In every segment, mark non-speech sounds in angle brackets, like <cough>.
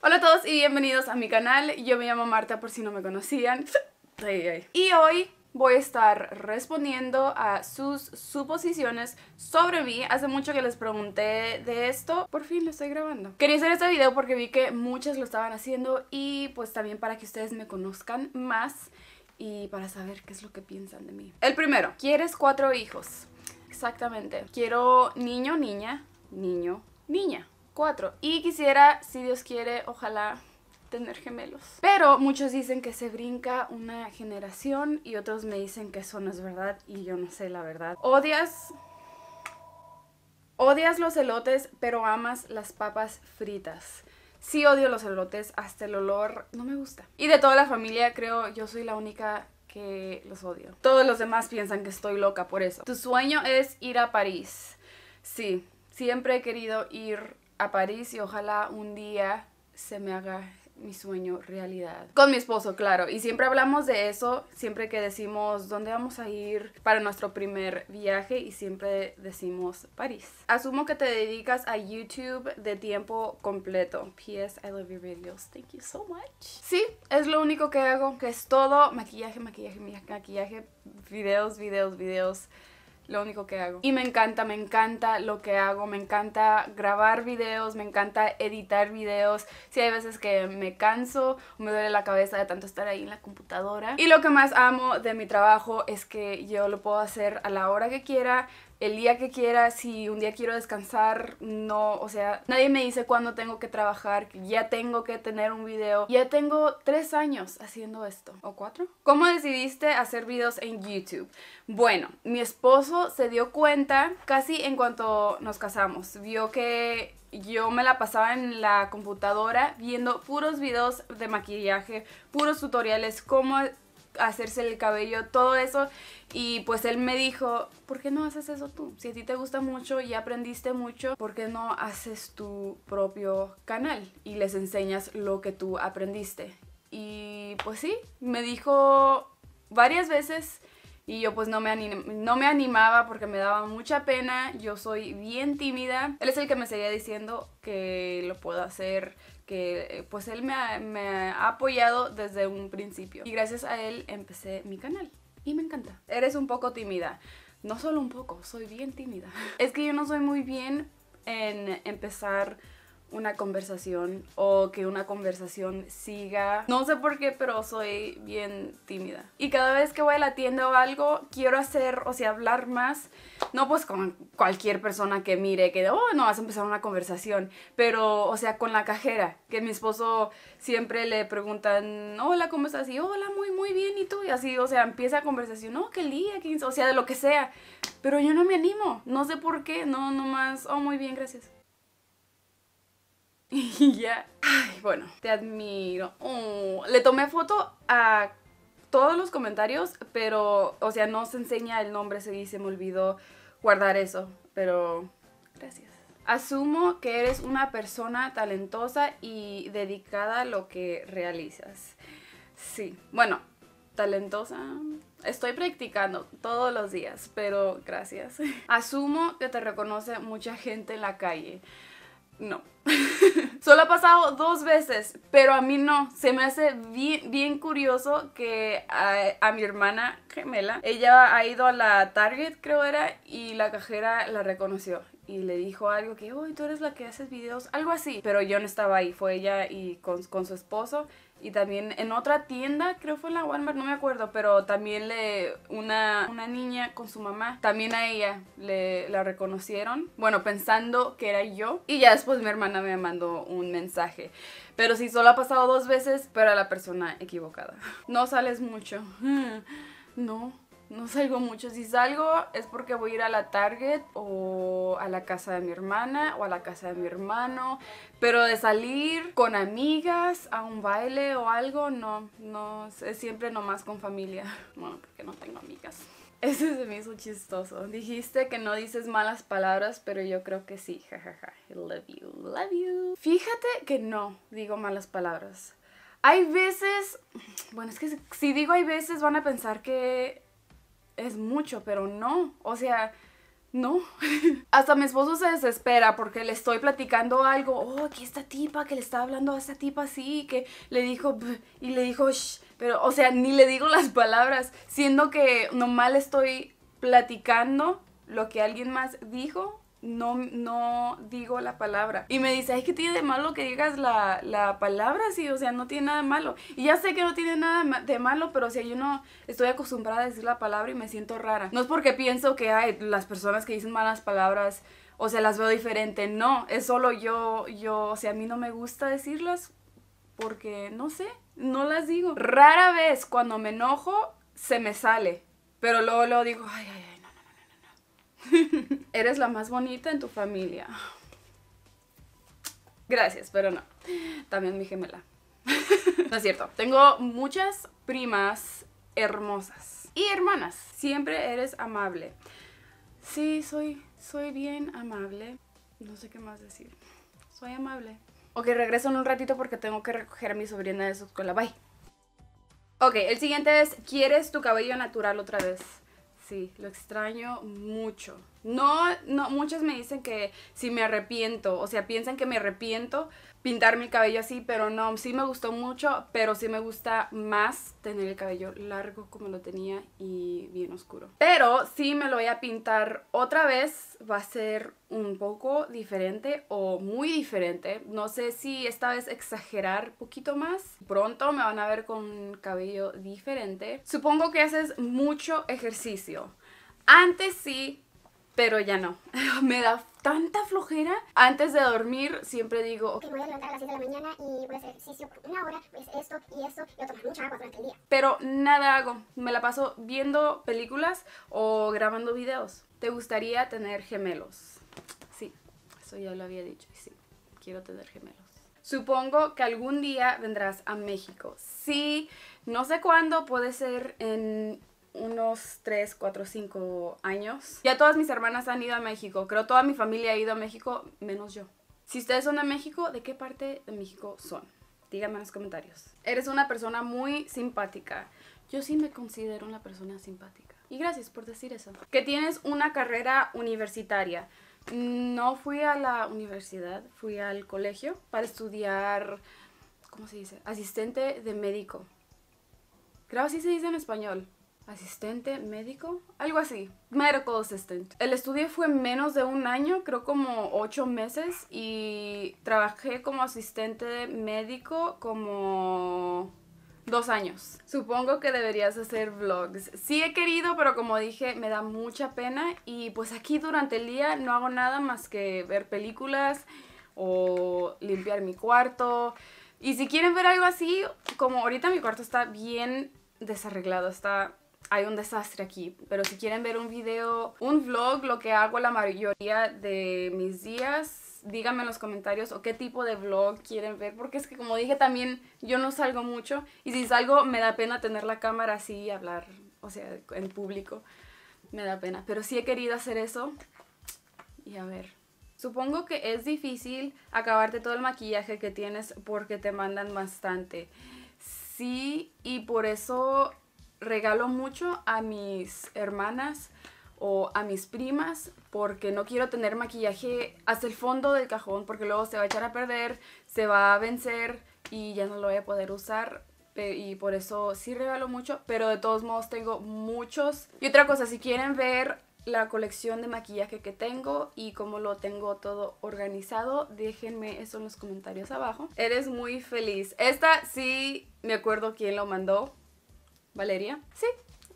Hola a todos y bienvenidos a mi canal, yo me llamo Marta por si no me conocían <laughs> Y hoy voy a estar respondiendo a sus suposiciones sobre mí. Hace mucho que les pregunté de esto, por fin lo estoy grabando. Quería hacer este video porque vi que muchas lo estaban haciendo y pues también para que ustedes me conozcan más y para saber qué es lo que piensan de mí. El primero, ¿quieres cuatro hijos? Exactamente. Quiero niño, niña, niño, niña. Y quisiera, si Dios quiere, ojalá tener gemelos. Pero muchos dicen que se brinca una generación y otros me dicen que eso no es verdad y yo no sé la verdad. Odias Odias los elotes, pero amas las papas fritas. Sí odio los elotes, hasta el olor no me gusta. Y de toda la familia creo yo soy la única que los odio. Todos los demás piensan que estoy loca por eso. Tu sueño es ir a París. Sí, siempre he querido ir a París y ojalá un día se me haga mi sueño realidad. Con mi esposo, claro. Y siempre hablamos de eso, siempre que decimos dónde vamos a ir para nuestro primer viaje y siempre decimos París. Asumo que te dedicas a YouTube de tiempo completo. PS, I love your videos. Thank you so much. Sí, es lo único que hago, que es todo maquillaje, maquillaje, maquillaje, videos, videos, videos lo único que hago. Y me encanta, me encanta lo que hago, me encanta grabar videos, me encanta editar videos. si hay veces que me canso, me duele la cabeza de tanto estar ahí en la computadora. Y lo que más amo de mi trabajo es que yo lo puedo hacer a la hora que quiera, el día que quiera, si un día quiero descansar, no, o sea, nadie me dice cuándo tengo que trabajar, ya tengo que tener un video. Ya tengo tres años haciendo esto, o cuatro. ¿Cómo decidiste hacer videos en YouTube? Bueno, mi esposo se dio cuenta casi en cuanto nos casamos. Vio que yo me la pasaba en la computadora viendo puros videos de maquillaje, puros tutoriales, cómo hacerse el cabello, todo eso. Y pues él me dijo, ¿por qué no haces eso tú? Si a ti te gusta mucho y aprendiste mucho, ¿por qué no haces tu propio canal y les enseñas lo que tú aprendiste? Y pues sí, me dijo varias veces y yo pues no me, no me animaba porque me daba mucha pena, yo soy bien tímida. Él es el que me seguía diciendo que lo puedo hacer, que pues él me ha apoyado desde un principio y gracias a él empecé mi canal y me encanta. Eres un poco tímida. No solo un poco, soy bien tímida. <laughs> Es que yo no soy muy bien en empezar una conversación o que una conversación siga. No sé por qué, pero soy bien tímida. Y cada vez que voy a la tienda o algo, quiero hacer, o sea, hablar más. No pues con cualquier persona que mire, que, oh, no, vas a empezar una conversación. Pero, o sea, con la cajera, que mi esposo siempre le preguntan, hola, ¿cómo estás? Y, hola, muy, muy bien, ¿y tú? Y así, o sea, empieza la conversación, no, oh, qué día, qué... o sea, de lo que sea. Pero yo no me animo, no sé por qué, no, nomás, oh, muy bien, gracias. <laughs> Y ya, ay, bueno, te admiro. Mm, le tomé foto a todos los comentarios, pero, o sea, no se enseña el nombre, se dice, me olvidó guardar eso, pero gracias. Asumo que eres una persona talentosa y dedicada a lo que realizas. Sí, bueno, talentosa. Estoy practicando todos los días, pero gracias. <laughs> Asumo que te reconoce mucha gente en la calle no. <laughs> Solo ha pasado dos veces, pero a mí no. Se me hace bien, curioso que a, mi hermana gemela, ella ha ido a la Target, creo era, y la cajera la reconoció. Y le dijo algo que, uy, tú eres la que haces videos, algo así. Pero yo no estaba ahí, fue ella y con, con su esposo. Y también en otra tienda, creo fue en la Walmart, no me acuerdo, pero también le una, una niña con su mamá, también a ella le la reconocieron. Bueno, pensando que era yo. Y ya después mi hermana me mandó un mensaje. Pero sí, solo ha pasado dos veces, pero a la persona equivocada. No sales mucho. <laughs> No. No salgo mucho. Si salgo es porque voy a ir a la Target o a la casa de mi hermana o a la casa de mi hermano. Pero de salir con amigas a un baile o algo, no. no es siempre nomás con familia. <laughs> Bueno, porque no tengo amigas. Ese se me hizo chistoso. Dijiste que no dices malas palabras, pero yo creo que sí. Jajaja. I love you, love you. Fíjate que no digo malas palabras. Hay veces, bueno, es que si digo hay veces van a pensar que es mucho, pero no, o sea, no. <laughs> Hasta mi esposo se desespera porque le estoy platicando algo, oh, aquí esta tipa, que le estaba hablando a esta tipa así, que le dijo, y le dijo, pero, o sea, ni le digo <laughs> las palabras, siendo que nomás estoy platicando lo que alguien más dijo no, no digo la palabra. Y me dice, es que tiene de malo que digas la, palabra, sí, o sea, no tiene nada de malo. Y ya sé que no tiene nada de malo, pero si yo no estoy acostumbrada a decir la palabra y me siento rara. No es porque pienso que hay las personas que dicen malas palabras, o sea, las veo diferente, no, es solo yo, yo, o sea, a mí no me gusta decirlas porque, no sé, no las digo. Rara vez cuando me enojo, se me sale, pero luego, lo digo, ay, ay <laughs> Eres la más bonita en tu familia. Gracias, pero no. También mi gemela. <laughs> no es cierto. Tengo muchas primas hermosas y hermanas. Siempre eres amable. Sí, soy, soy bien amable. No sé qué más decir. Soy amable. Ok, regreso en un ratito porque tengo que recoger a mi sobrina de su escuela. Bye. Ok, el siguiente es, ¿quieres tu cabello natural otra vez? sí, lo extraño mucho. No, no, muchas me dicen que si me arrepiento, o sea, piensan que me arrepiento pintar mi cabello así, pero no, sí me gustó mucho, pero sí me gusta más tener el cabello largo como lo tenía y bien oscuro. Pero sí me lo voy a pintar otra vez, va a ser un poco diferente o muy diferente. No sé si esta vez exagerar poquito más. Pronto me van a ver con cabello diferente. Supongo que haces mucho ejercicio. Antes sí, pero ya no. <laughs> me da tanta flojera. Antes de dormir siempre digo... Me voy a levantar a las 6 de la mañana y voy a hacer ejercicio por una hora, pues esto y esto, y tomar mucha agua durante el día. Pero nada hago. Me la paso viendo películas o grabando videos. ¿Te gustaría tener gemelos? Sí, eso ya lo había dicho. Y sí, quiero tener gemelos. Supongo que algún día vendrás a México. Sí, no sé cuándo, puede ser en unos 3, 4, 5 años. Ya todas mis hermanas han ido a México. Creo toda mi familia ha ido a México, menos yo. Si ustedes son de México, ¿de qué parte de México son? Díganme en los comentarios. Eres una persona muy simpática. Yo sí me considero una persona simpática. Y gracias por decir eso. Que tienes una carrera universitaria. No fui a la universidad, fui al colegio para estudiar, ¿cómo se dice? Asistente de médico. Creo así se dice en español. Asistente médico, algo así. Medical assistant. El estudio fue menos de un año, creo como ocho meses, y trabajé como asistente médico como Dos años. Supongo que deberías hacer vlogs. Sí he querido, pero como dije, me da mucha pena. Y pues aquí durante el día no hago nada más que ver películas o limpiar mi cuarto. Y si quieren ver algo así, como ahorita mi cuarto está bien desarreglado, está hay un desastre aquí. Pero si quieren ver un video, un vlog, lo que hago la mayoría de mis días díganme en los comentarios o qué tipo de vlog quieren ver, porque es que como dije también yo no salgo mucho y si salgo me da pena tener la cámara así y hablar, o sea, en público, me da pena. Pero sí he querido hacer eso y a ver. Supongo que es difícil acabarte todo el maquillaje que tienes porque te mandan bastante. Sí, y por eso regalo mucho a mis hermanas o a mis primas porque no quiero tener maquillaje hasta el fondo del cajón porque luego se va a echar a perder, se va a vencer y ya no lo voy a poder usar y por eso sí regalo mucho, pero de todos modos tengo muchos. Y otra cosa, si quieren ver la colección de maquillaje que tengo y cómo lo tengo todo organizado, déjenme eso en los comentarios abajo. Eres muy feliz. Esta sí me acuerdo quién lo mandó. Valeria. Sí,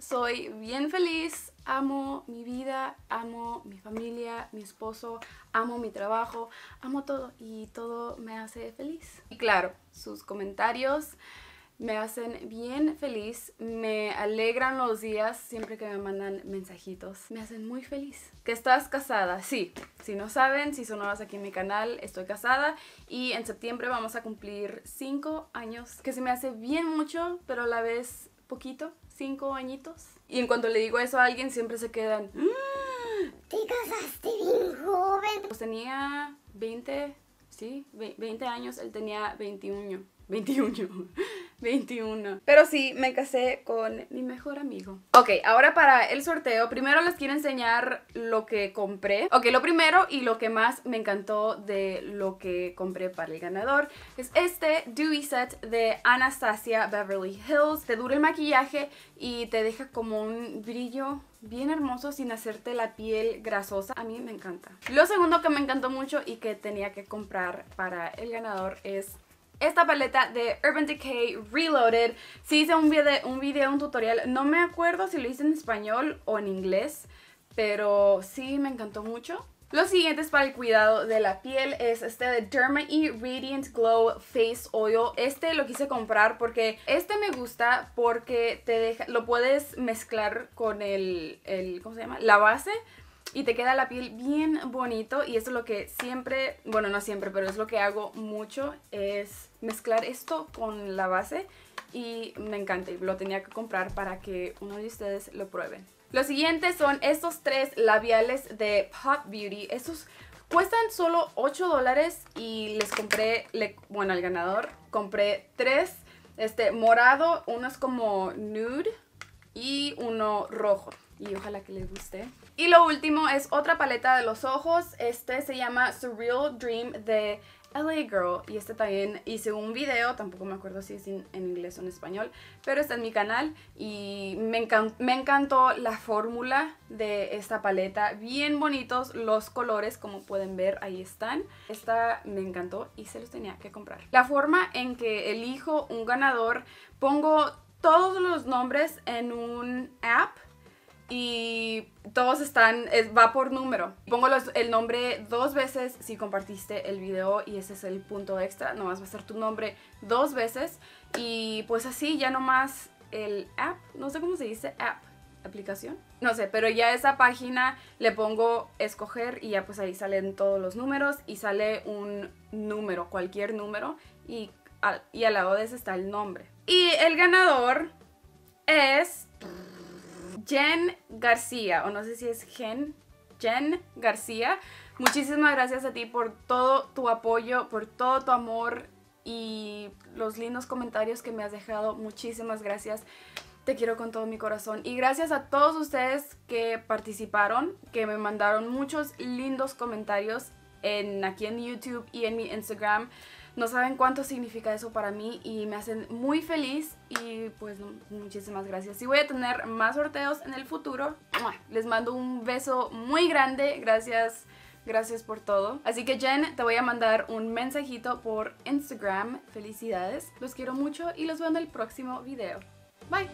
soy bien feliz amo mi vida, amo mi familia, mi esposo, amo mi trabajo, amo todo y todo me hace feliz. Y claro, sus comentarios me hacen bien feliz, me alegran los días siempre que me mandan mensajitos, me hacen muy feliz. Que estás casada, sí, si no saben, si son nuevas aquí en mi canal, estoy casada y en septiembre vamos a cumplir 5 años, que se me hace bien mucho, pero a la vez poquito, 5 añitos. Y en cuanto le digo eso a alguien, siempre se quedan. Mm, te casaste bien joven. Pues tenía 20, sí, 20 años, él tenía 21. 21. 21. Pero sí, me casé con mi mejor amigo. Ok, ahora para el sorteo, primero les quiero enseñar lo que compré. Ok, lo primero y lo que más me encantó de lo que compré para el ganador es este Dewy Set de Anastasia Beverly Hills. Te dura el maquillaje y te deja como un brillo bien hermoso sin hacerte la piel grasosa. A mí me encanta. Lo segundo que me encantó mucho y que tenía que comprar para el ganador es esta paleta de Urban Decay Reloaded. Sí hice un video, un un tutorial, no me acuerdo si lo hice en español o en inglés, pero sí me encantó mucho. siguiente es para el cuidado de la piel es este de Derma E Radiant Glow Face Oil. Este lo quise comprar porque este me gusta porque te deja, lo puedes mezclar con el, el ¿cómo se llama? La base y te queda la piel bien bonito y eso es lo que siempre, bueno no siempre, pero es lo que hago mucho, es mezclar esto con la base y me encanta y lo tenía que comprar para que uno de ustedes lo prueben. Lo siguiente son estos tres labiales de Pop Beauty, estos cuestan solo 8 dólares y les compré, le, bueno al ganador, compré tres, este morado, uno es como nude y uno rojo y ojalá que les guste. Y lo último es otra paleta de los ojos. Este se llama Surreal Dream de LA Girl. Y este también hice un video, tampoco me acuerdo si es en inglés o en español, pero está en mi canal y me, me encantó la fórmula de esta paleta. Bien bonitos los colores, como pueden ver, ahí están. Esta me encantó y se los tenía que comprar. La forma en que elijo un ganador, pongo todos los nombres en un app y todos están, va por número. Pongo el nombre dos veces si compartiste el video y ese es el punto extra, nomás va a ser tu nombre dos veces y pues así ya nomás el app, no sé cómo se dice app, aplicación, no sé, pero ya esa página le pongo escoger y ya pues ahí salen todos los números y sale un número, cualquier número y al, y al lado de ese está el nombre. Y el ganador es... Jen García, o no sé si es Jen, Jen García. Muchísimas gracias a ti por todo tu apoyo, por todo tu amor y los lindos comentarios que me has dejado. Muchísimas gracias. Te quiero con todo mi corazón. Y gracias a todos ustedes que participaron, que me mandaron muchos lindos comentarios en, aquí en YouTube y en mi Instagram. No saben cuánto significa eso para mí y me hacen muy feliz y pues muchísimas gracias. Y voy a tener más sorteos en el futuro, les mando un beso muy grande. Gracias. Gracias por todo. Así que Jen, te voy a mandar un mensajito por Instagram. Felicidades. Los quiero mucho y los veo en el próximo video. Bye.